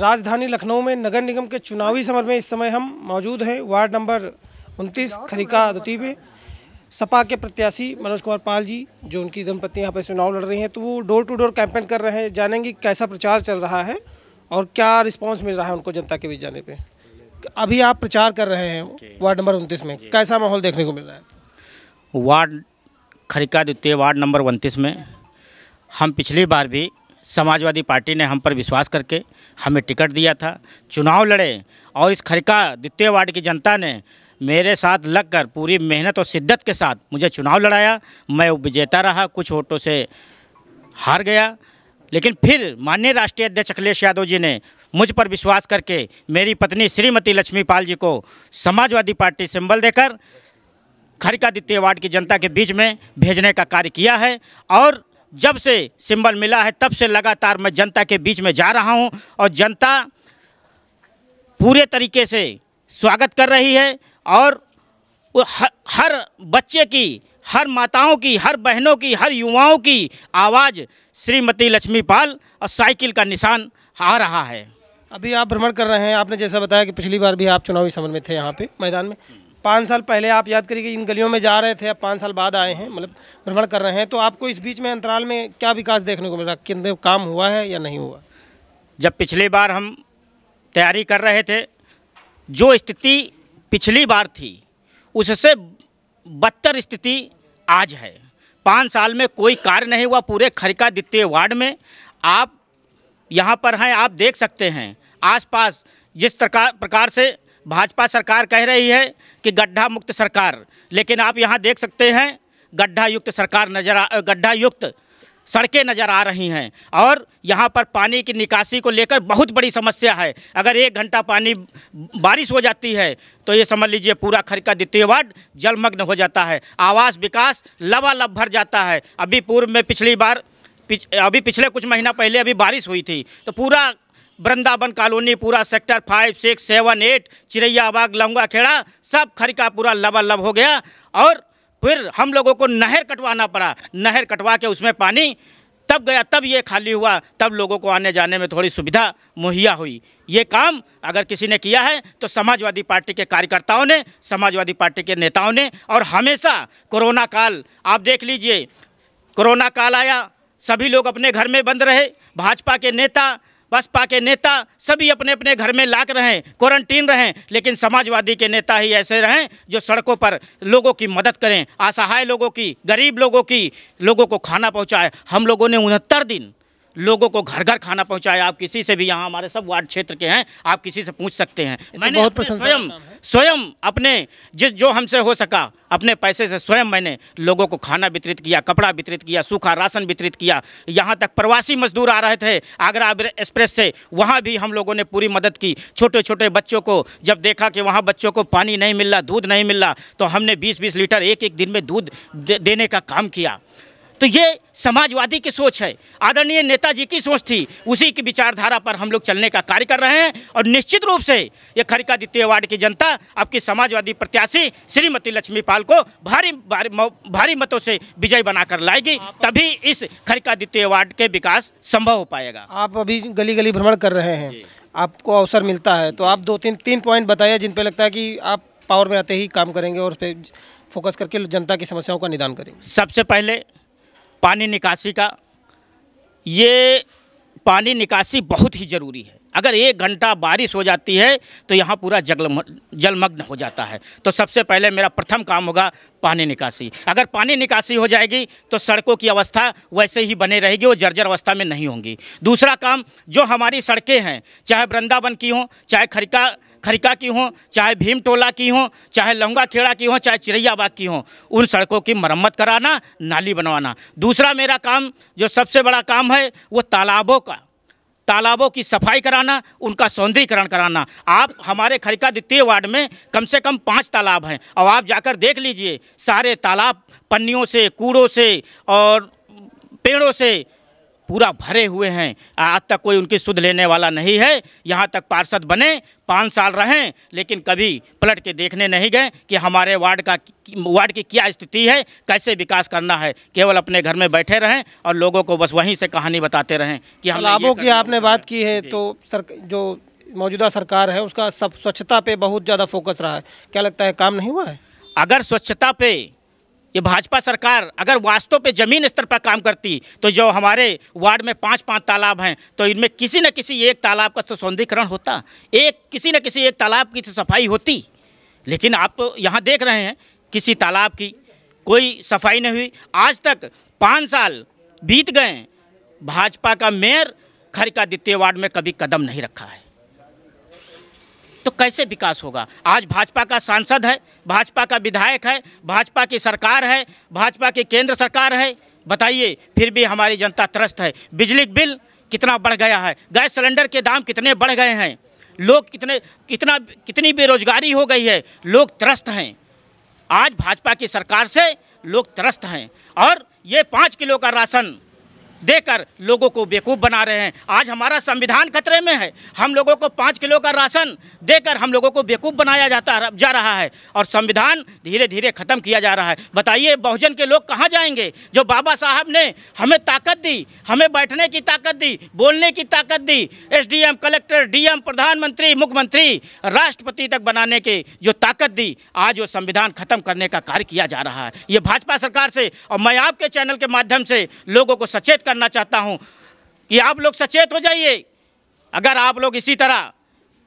राजधानी लखनऊ में नगर निगम के चुनावी समर में इस समय हम मौजूद हैं वार्ड नंबर उनतीस खरीका द्वितीय में सपा के प्रत्याशी मनोज कुमार पाल जी जो उनकी दंपत्ति यहाँ पर चुनाव लड़ रही हैं तो वो डोर टू डोर कैंपेन कर रहे हैं जानेंगे कैसा प्रचार चल रहा है और क्या रिस्पांस मिल रहा है उनको जनता के बीच जाने पर अभी आप प्रचार कर रहे हैं वार्ड नंबर उनतीस में कैसा माहौल देखने को मिल रहा है वार्ड खरीका द्वितीय वार्ड नंबर उनतीस में हम पिछली बार भी समाजवादी पार्टी ने हम पर विश्वास करके हमें टिकट दिया था चुनाव लड़े और इस खरिका द्वितीय वार्ड की जनता ने मेरे साथ लगकर पूरी मेहनत और शिद्दत के साथ मुझे चुनाव लड़ाया मैं विजेता रहा कुछ वोटों से हार गया लेकिन फिर माननीय राष्ट्रीय अध्यक्ष अखिलेश यादव जी ने मुझ पर विश्वास करके मेरी पत्नी श्रीमती लक्ष्मीपाल जी को समाजवादी पार्टी सिंबल देकर खरिका द्वितीय वार्ड की जनता के बीच में भेजने का कार्य किया है और जब से सिंबल मिला है तब से लगातार मैं जनता के बीच में जा रहा हूं और जनता पूरे तरीके से स्वागत कर रही है और हर बच्चे की हर माताओं की हर बहनों की हर युवाओं की आवाज़ श्रीमती लक्ष्मीपाल और साइकिल का निशान आ रहा है अभी आप भ्रमण कर रहे हैं आपने जैसा बताया कि पिछली बार भी आप चुनावी समर में थे यहाँ पे मैदान में पाँच साल पहले आप याद करिए इन गलियों में जा रहे थे अब पाँच साल बाद आए हैं मतलब भ्रमण कर रहे हैं तो आपको इस बीच में अंतराल में क्या विकास देखने को मिला कितने काम हुआ है या नहीं हुआ जब पिछली बार हम तैयारी कर रहे थे जो स्थिति पिछली बार थी उससे बदतर स्थिति आज है पाँच साल में कोई कार्य नहीं हुआ पूरे खरिका द्वितीय वार्ड में आप यहाँ पर हैं आप देख सकते हैं आसपास जिस प्रकार प्रकार से भाजपा सरकार कह रही है कि गड्ढा मुक्त सरकार लेकिन आप यहाँ देख सकते हैं गड्ढा युक्त सरकार नज़र आ गड्ढा युक्त सड़कें नज़र आ रही हैं और यहाँ पर पानी की निकासी को लेकर बहुत बड़ी समस्या है अगर एक घंटा पानी बारिश हो जाती है तो ये समझ लीजिए पूरा खर का द्वितीय वार्ड जलमग्न हो जाता है आवास विकास लबालब भर जाता है अभी पूर्व में पिछली बार पिछ, अभी पिछले कुछ महीना पहले अभी बारिश हुई थी तो पूरा वृंदावन कॉलोनी पूरा sector five six seven eight Chiraiyabagh Langa Kheda सब खरिका पूरा लबालब हो गया और फिर हम लोगों को नहर कटवाना पड़ा नहर कटवा के उसमें पानी तब गया तब ये खाली हुआ तब लोगों को आने जाने में थोड़ी सुविधा मुहैया हुई ये काम अगर किसी ने किया है तो समाजवादी पार्टी के कार्यकर्ताओं ने समाजवादी पार्टी के नेताओं ने और हमेशा कोरोना काल आप देख लीजिए कोरोना काल आया सभी लोग अपने घर में बंद रहे भाजपा के नेता बसपा के नेता सभी अपने अपने घर में लाक रहें क्वारंटीन रहें लेकिन समाजवादी के नेता ही ऐसे रहें जो सड़कों पर लोगों की मदद करें असहाय लोगों की गरीब लोगों की लोगों को खाना पहुँचाए हम लोगों ने उनहत्तर दिन लोगों को घर घर खाना पहुंचाया आप किसी से भी यहाँ हमारे सब वार्ड क्षेत्र के हैं आप किसी से पूछ सकते हैं मैंने बहुत स्वयं स्वयं अपने जिस जो हमसे हो सका अपने पैसे से स्वयं मैंने लोगों को खाना वितरित किया कपड़ा वितरित किया सूखा राशन वितरित किया यहाँ तक प्रवासी मजदूर आ रहे थे आगरा एक्सप्रेस से वहाँ भी हम लोगों ने पूरी मदद की छोटे छोटे बच्चों को जब देखा कि वहाँ बच्चों को पानी नहीं मिल रहा दूध नहीं मिल रहा तो हमने बीस बीस लीटर एक एक दिन में दूध देने का काम किया तो ये समाजवादी की सोच है आदरणीय नेताजी की सोच थी उसी की विचारधारा पर हम लोग चलने का कार्य कर रहे हैं और निश्चित रूप से ये खरिका द्वितीय वार्ड की जनता आपकी समाजवादी प्रत्याशी श्रीमती लक्ष्मी पाल को भारी भारी, भारी मतों से विजय बनाकर लाएगी तभी इस खरिका द्वितीय वार्ड के विकास संभव हो पाएगा आप अभी गली गली भ्रमण कर रहे हैं आपको अवसर मिलता है तो आप दो तीन तीन पॉइंट बताइए जिन पर लगता है कि आप पावर में आते ही काम करेंगे और फोकस करके जनता की समस्याओं का निदान करेंगे सबसे पहले पानी निकासी का ये पानी निकासी बहुत ही ज़रूरी है अगर एक घंटा बारिश हो जाती है तो यहाँ पूरा जगल जलमग्न हो जाता है तो सबसे पहले मेरा प्रथम काम होगा पानी निकासी अगर पानी निकासी हो जाएगी तो सड़कों की अवस्था वैसे ही बने रहेगी वो जर्जर अवस्था में नहीं होंगी दूसरा काम जो हमारी सड़कें हैं चाहे वृंदावन की हों चाहे खरिका खरिका की हों चाहे भीम टोला की हों चाहे लौंगा खेड़ा की हों चाहे चिड़ैयाबाग की हों उन सड़कों की मरम्मत कराना नाली बनवाना दूसरा मेरा काम जो सबसे बड़ा काम है वो तालाबों का तालाबों की सफाई कराना उनका सौंदर्यकरण कराना आप हमारे खरिका द्वितीय वार्ड में कम से कम पाँच तालाब हैं और आप जाकर देख लीजिए सारे तालाब पन्नियों से कूड़ों से और पेड़ों से पूरा भरे हुए हैं आज तक कोई उनकी सुध लेने वाला नहीं है यहाँ तक पार्षद बने पाँच साल रहें लेकिन कभी पलट के देखने नहीं गए कि हमारे वार्ड का वार्ड की क्या स्थिति है कैसे विकास करना है केवल अपने घर में बैठे रहें और लोगों को बस वहीं से कहानी बताते रहें कि हम लाभों की आपने बात की है तो सर जो मौजूदा सरकार है उसका सब स्वच्छता पे बहुत ज़्यादा फोकस रहा है क्या लगता है काम नहीं हुआ है अगर स्वच्छता पे ये भाजपा सरकार अगर वास्तव पे ज़मीन स्तर पर काम करती तो जो हमारे वार्ड में पाँच पाँच तालाब हैं तो इनमें किसी न किसी एक तालाब का तो सौंदर्यकरण होता एक किसी न किसी एक तालाब की तो सफाई होती लेकिन आप तो यहाँ देख रहे हैं किसी तालाब की कोई सफाई नहीं हुई आज तक पाँच साल बीत गए भाजपा का मेयर खरिकादित्य वार्ड में कभी कदम नहीं रखा है तो कैसे विकास होगा आज भाजपा का सांसद है भाजपा का विधायक है भाजपा की सरकार है भाजपा की केंद्र सरकार है बताइए फिर भी हमारी जनता त्रस्त है बिजली बिल कितना बढ़ गया है गैस सिलेंडर के दाम कितने बढ़ गए हैं लोग कितने कितना कितनी बेरोजगारी हो गई है लोग त्रस्त हैं आज भाजपा की सरकार से लोग त्रस्त हैं और ये पाँच किलो का राशन देकर लोगों को बेवकूफ़ बना रहे हैं आज हमारा संविधान खतरे में है हम लोगों को पाँच किलो का राशन देकर हम लोगों को बेवकूफ़ बनाया जाता जा रहा है और संविधान धीरे धीरे ख़त्म किया जा रहा है बताइए बहुजन के लोग कहाँ जाएंगे जो बाबा साहब ने हमें ताकत दी हमें बैठने की ताकत दी बोलने की ताकत दी एस कलेक्टर डी प्रधानमंत्री मुख्यमंत्री राष्ट्रपति तक बनाने की जो ताकत दी आज वो संविधान ख़त्म करने का कार्य किया जा रहा है ये भाजपा सरकार से और मैं आपके चैनल के माध्यम से लोगों को सचेत करना करना चाहता हूँ कि आप लोग सचेत हो जाइए अगर आप लोग इसी तरह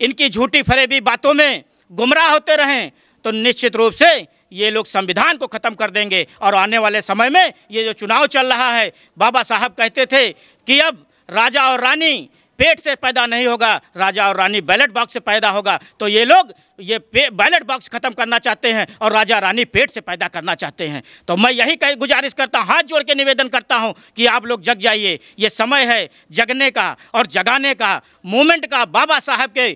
इनकी झूठी फरेबी बातों में गुमराह होते रहें तो निश्चित रूप से ये लोग संविधान को ख़त्म कर देंगे और आने वाले समय में ये जो चुनाव चल रहा है बाबा साहब कहते थे कि अब राजा और रानी पेट से पैदा नहीं होगा राजा और रानी बैलेट बॉक्स से पैदा होगा तो ये लोग ये बैलेट बॉक्स ख़त्म करना चाहते हैं और राजा रानी पेट से पैदा करना चाहते हैं तो मैं यही कही गुजारिश करता हूँ हाथ जोड़ के निवेदन करता हूँ कि आप लोग जग जाइए ये समय है जगने का और जगाने का मूवमेंट का बाबा साहब के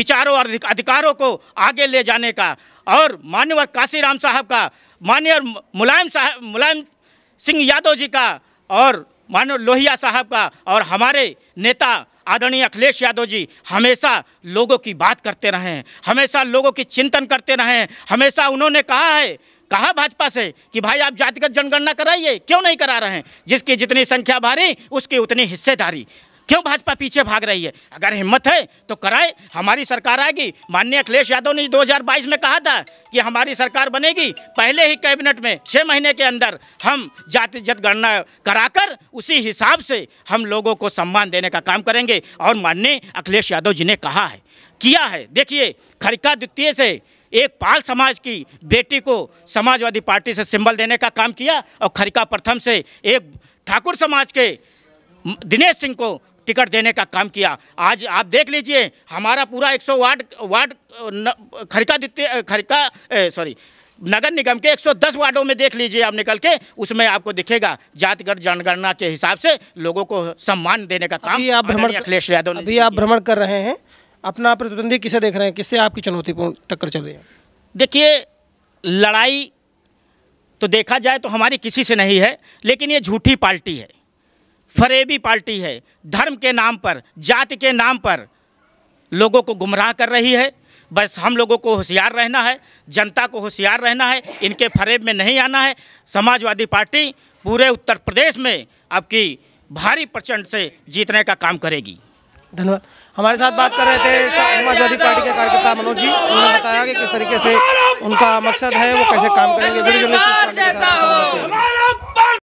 विचारों और अधिकारों को आगे ले जाने का और मान्यवर काशीराम साहब का मान्य मुलायम साहब मुलायम सिंह यादव जी का और मानव लोहिया साहब का और हमारे नेता आदरणीय अखिलेश यादव जी हमेशा लोगों की बात करते रहें हमेशा लोगों की चिंतन करते रहें हमेशा उन्होंने कहा है कहा भाजपा से कि भाई आप जातिगत जनगणना कराइए क्यों नहीं करा रहे हैं जिसकी जितनी संख्या भारी उसकी उतनी हिस्सेदारी क्यों भाजपा पीछे भाग रही है अगर हिम्मत है तो कराए हमारी सरकार आएगी माननीय अखिलेश यादव ने 2022 में कहा था कि हमारी सरकार बनेगी पहले ही कैबिनेट में छः महीने के अंदर हम जाति जनगणना कराकर उसी हिसाब से हम लोगों को सम्मान देने का काम करेंगे और माननीय अखिलेश यादव जी ने कहा है किया है देखिए खरिका द्वितीय से एक पाल समाज की बेटी को समाजवादी पार्टी से सिंबल देने का काम किया और खरिका प्रथम से एक ठाकुर समाज के दिनेश सिंह को टिकट देने का काम किया आज आप देख लीजिए हमारा पूरा सौ वार्ड वार्ड खरका दित्य खरका सॉरी नगर निगम के 110 वार्डों में देख लीजिए आप निकल के उसमें आपको दिखेगा जातिगत जनगणना के हिसाब से लोगों को सम्मान देने का काम आप भ्रमण अखिलेश यादव ने अभी आप भ्रमण कर रहे हैं अपना प्रतिद्वंदी किसे देख रहे हैं किससे आपकी चुनौतीपूर्ण टक्कर चल रही है देखिए लड़ाई तो देखा जाए तो हमारी किसी से नहीं है लेकिन ये झूठी पार्टी है फरेबी पार्टी है धर्म के नाम पर जाति के नाम पर लोगों को गुमराह कर रही है बस हम लोगों को होशियार रहना है जनता को होशियार रहना है इनके फरेब में नहीं आना है समाजवादी पार्टी पूरे उत्तर प्रदेश में आपकी भारी प्रचंड से जीतने का काम करेगी धन्यवाद हमारे साथ बात कर रहे थे समाजवादी पार्टी के कार्यकर्ता मनोज जी उन्होंने बताया कि किस तरीके से उनका मकसद है वो कैसे काम करेंगे